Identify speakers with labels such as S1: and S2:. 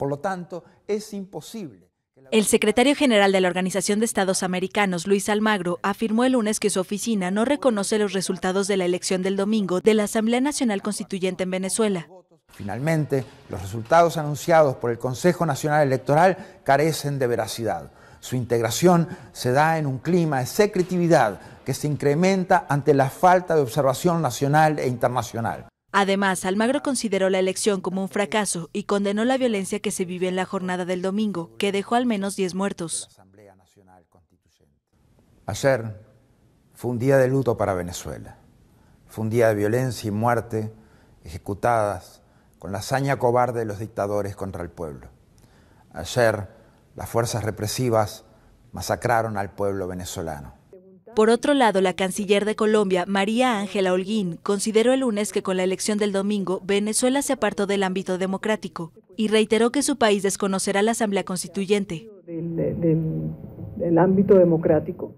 S1: Por lo tanto, es imposible.
S2: El secretario general de la Organización de Estados Americanos, Luis Almagro, afirmó el lunes que su oficina no reconoce los resultados de la elección del domingo de la Asamblea Nacional Constituyente en Venezuela.
S1: Finalmente, los resultados anunciados por el Consejo Nacional Electoral carecen de veracidad. Su integración se da en un clima de secretividad que se incrementa ante la falta de observación nacional e internacional.
S2: Además, Almagro consideró la elección como un fracaso y condenó la violencia que se vive en la jornada del domingo, que dejó al menos 10 muertos.
S1: Ayer fue un día de luto para Venezuela. Fue un día de violencia y muerte ejecutadas con la hazaña cobarde de los dictadores contra el pueblo. Ayer las fuerzas represivas masacraron al pueblo venezolano.
S2: Por otro lado, la canciller de Colombia, María Ángela Holguín, consideró el lunes que con la elección del domingo, Venezuela se apartó del ámbito democrático y reiteró que su país desconocerá la Asamblea Constituyente. ámbito democrático.